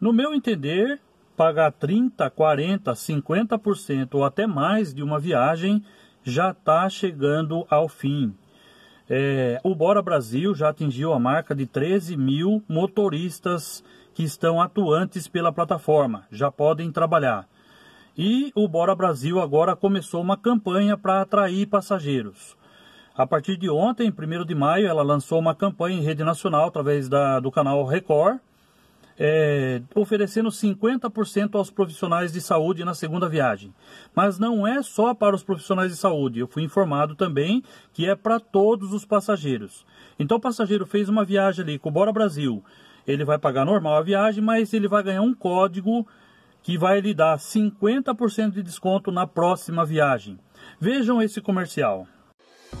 No meu entender, pagar 30, 40, 50% ou até mais de uma viagem já está chegando ao fim. É, o Bora Brasil já atingiu a marca de 13 mil motoristas que estão atuantes pela plataforma, já podem trabalhar. E o Bora Brasil agora começou uma campanha para atrair passageiros. A partir de ontem, 1 de maio, ela lançou uma campanha em rede nacional através da, do canal Record é, oferecendo 50% aos profissionais de saúde na segunda viagem. Mas não é só para os profissionais de saúde, eu fui informado também que é para todos os passageiros. Então o passageiro fez uma viagem ali com o Bora Brasil, ele vai pagar normal a viagem, mas ele vai ganhar um código que vai lhe dar 50% de desconto na próxima viagem. Vejam esse comercial.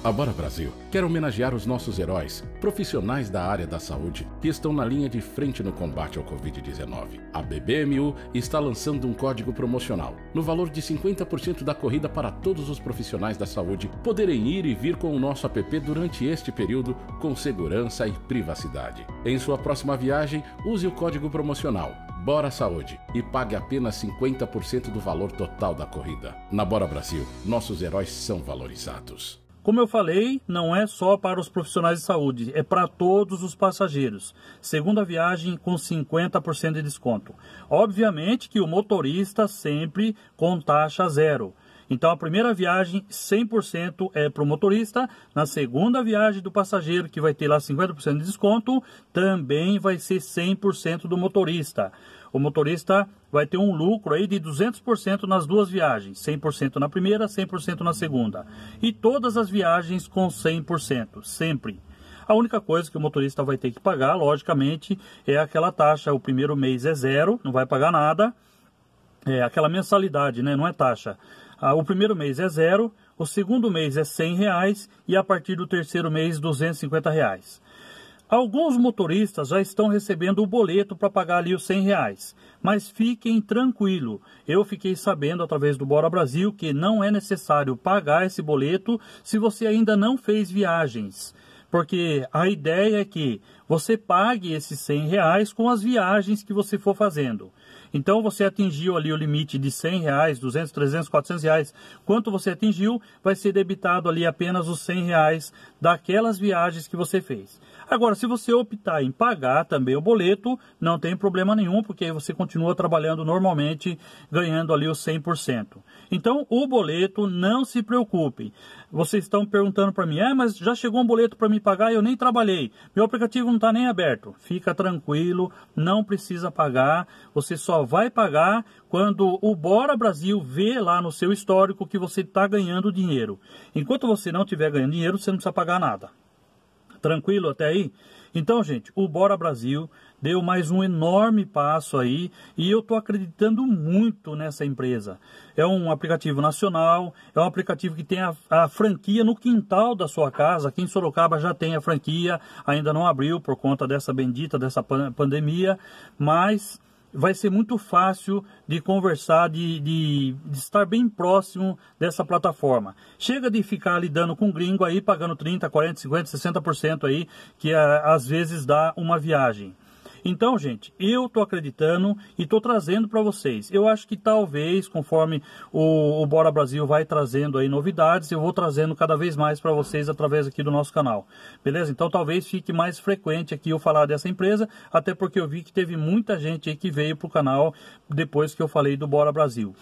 A Bora Brasil quer homenagear os nossos heróis, profissionais da área da saúde que estão na linha de frente no combate ao Covid-19. A BBMU está lançando um código promocional no valor de 50% da corrida para todos os profissionais da saúde poderem ir e vir com o nosso app durante este período com segurança e privacidade. Em sua próxima viagem, use o código promocional Bora Saúde e pague apenas 50% do valor total da corrida. Na Bora Brasil, nossos heróis são valorizados. Como eu falei, não é só para os profissionais de saúde, é para todos os passageiros. Segunda viagem com 50% de desconto. Obviamente que o motorista sempre com taxa zero. Então a primeira viagem 100% é para o motorista, na segunda viagem do passageiro que vai ter lá 50% de desconto, também vai ser 100% do motorista. O motorista vai ter um lucro aí de 200% nas duas viagens, 100% na primeira, 100% na segunda. E todas as viagens com 100%, sempre. A única coisa que o motorista vai ter que pagar, logicamente, é aquela taxa. O primeiro mês é zero, não vai pagar nada. É aquela mensalidade, né? Não é taxa. Ah, o primeiro mês é zero, o segundo mês é 100 reais e a partir do terceiro mês 250 reais. Alguns motoristas já estão recebendo o boleto para pagar ali os 100 reais, mas fiquem tranquilo. Eu fiquei sabendo através do Bora Brasil que não é necessário pagar esse boleto se você ainda não fez viagens, porque a ideia é que você pague esses 100 reais com as viagens que você for fazendo. Então você atingiu ali o limite de 100 reais, 200, 300, 400 reais, quanto você atingiu, vai ser debitado ali apenas os 100 reais daquelas viagens que você fez. Agora, se você optar em pagar também o boleto, não tem problema nenhum, porque aí você continua trabalhando normalmente, ganhando ali os 100%. Então, o boleto, não se preocupe. Vocês estão perguntando para mim, é, mas já chegou um boleto para me pagar e eu nem trabalhei. Meu aplicativo não está nem aberto. Fica tranquilo, não precisa pagar. Você só vai pagar quando o Bora Brasil vê lá no seu histórico que você está ganhando dinheiro. Enquanto você não estiver ganhando dinheiro, você não precisa pagar nada. Tranquilo até aí? Então, gente, o Bora Brasil deu mais um enorme passo aí e eu estou acreditando muito nessa empresa. É um aplicativo nacional, é um aplicativo que tem a, a, franquia no quintal da sua casa. Aqui em Sorocaba já tem a franquia, ainda não abriu por conta dessa bendita, dessa pandemia, mas vai ser muito fácil de conversar, de, de, de, estar bem próximo dessa plataforma. Chega de ficar lidando com gringo aí, pagando 30, 40, 50, 60% aí, que ah, às vezes dá uma viagem. Então, gente, eu tô acreditando e tô trazendo para vocês. Eu acho que talvez, conforme o, o, Bora Brasil vai trazendo aí novidades, eu vou trazendo cada vez mais para vocês através aqui do nosso canal. Beleza? Então, talvez fique mais frequente aqui eu falar dessa empresa, até porque eu vi que teve muita gente aí que veio pro canal depois que eu falei do Bora Brasil.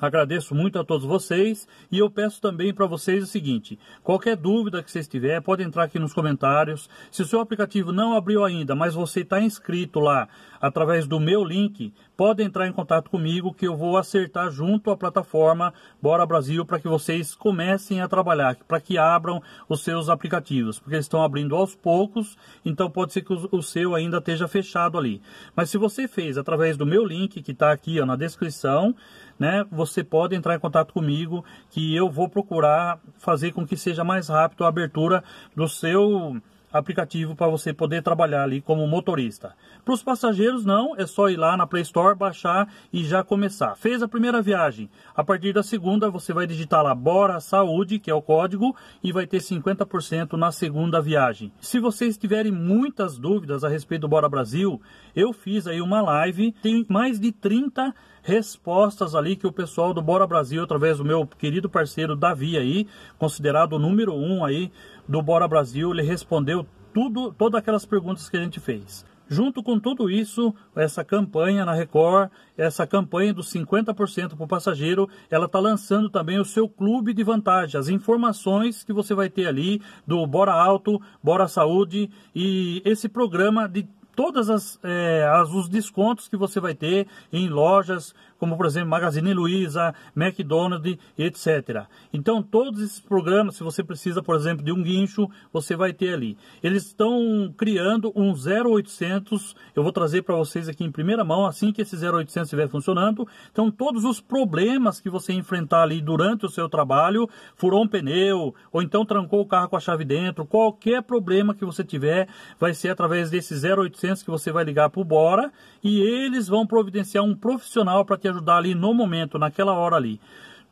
Agradeço muito a todos vocês e eu peço também para vocês o seguinte: qualquer dúvida que vocês tiverem, pode entrar aqui nos comentários. Se o seu aplicativo não abriu ainda, mas você está inscrito lá através do meu link, pode entrar em contato comigo que eu vou acertar junto à plataforma Bora Brasil para que vocês comecem a trabalhar, para que abram os seus aplicativos, porque eles estão abrindo aos poucos, então pode ser que o seu ainda esteja fechado ali. Mas se você fez através do meu link que está aqui ó, na descrição, né, você pode entrar em contato comigo que eu vou procurar fazer com que seja mais rápido a abertura do seu aplicativo para você poder trabalhar ali como motorista. Para os passageiros não, é só ir lá na Play Store, baixar e já começar. Fez a primeira viagem, a partir da segunda você vai digitar lá Bora Saúde, que é o código, e vai ter 50% na segunda viagem. Se vocês tiverem muitas dúvidas a respeito do Bora Brasil, eu fiz aí uma live, tem mais de 30 respostas ali que o pessoal do Bora Brasil, através do meu querido parceiro Davi aí, considerado o número um aí do Bora Brasil, ele respondeu tudo, todas aquelas perguntas que a gente fez. Junto com tudo isso, essa campanha na Record, essa campanha dos 50% para o passageiro, ela está lançando também o seu clube de vantagem, as informações que você vai ter ali do Bora Alto, Bora Saúde e esse programa de todas as, é, as os descontos que você vai ter em lojas como por exemplo Magazine Luiza, McDonald's, etc. Então todos esses programas, se você precisa, por exemplo, de um guincho, você vai ter ali. Eles estão criando um 0800, eu vou trazer para vocês aqui em primeira mão, assim que esse 0800 estiver funcionando. Então todos os problemas que você enfrentar ali durante o seu trabalho, furou um pneu, ou então trancou o carro com a chave dentro, qualquer problema que você tiver, vai ser através desse 0800 que você vai ligar para o Bora e eles vão providenciar um profissional para te te ajudar ali no momento, naquela hora ali.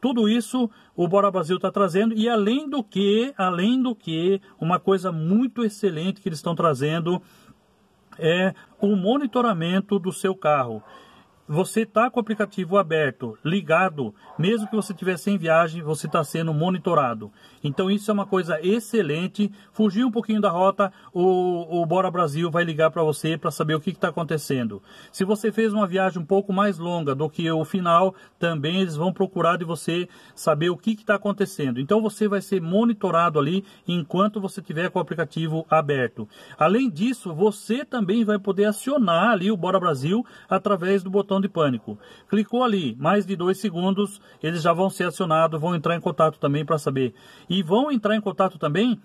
Tudo isso o Bora Brasil está trazendo e além do que, além do que, uma coisa muito excelente que eles estão trazendo é o monitoramento do seu carro você está com o aplicativo aberto, ligado, mesmo que você estiver sem viagem, você está sendo monitorado. Então isso é uma coisa excelente. Fugir um pouquinho da rota, o, o Bora Brasil vai ligar para você para saber o que está acontecendo. Se você fez uma viagem um pouco mais longa do que o final, também eles vão procurar de você saber o que está acontecendo. Então você vai ser monitorado ali enquanto você tiver com o aplicativo aberto. Além disso, você também vai poder acionar ali o Bora Brasil através do botão botão de pânico. Clicou ali, mais de dois segundos, eles já vão ser acionados, vão entrar em contato também para saber. E vão entrar em contato também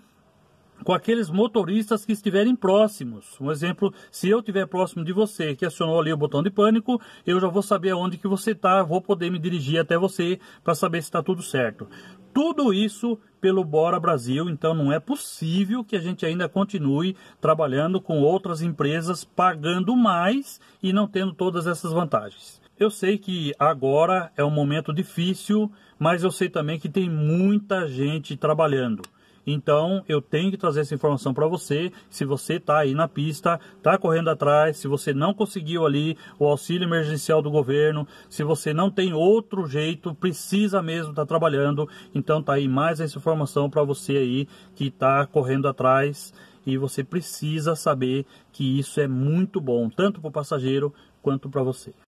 com aqueles motoristas que estiverem próximos. Um exemplo, se eu estiver próximo de você, que acionou ali o botão de pânico, eu já vou saber aonde que você está, vou poder me dirigir até você para saber se está tudo certo. Tudo isso pelo Bora Brasil, então não é possível que a gente ainda continue trabalhando com outras empresas pagando mais e não tendo todas essas vantagens. Eu sei que agora é um momento difícil, mas eu sei também que tem muita gente trabalhando. Então eu tenho que trazer essa informação para você. Se você está aí na pista, está correndo atrás, se você não conseguiu ali o auxílio emergencial do governo, se você não tem outro jeito, precisa mesmo estar tá trabalhando. Então tá aí mais essa informação para você aí que está correndo atrás e você precisa saber que isso é muito bom tanto para o passageiro quanto para você.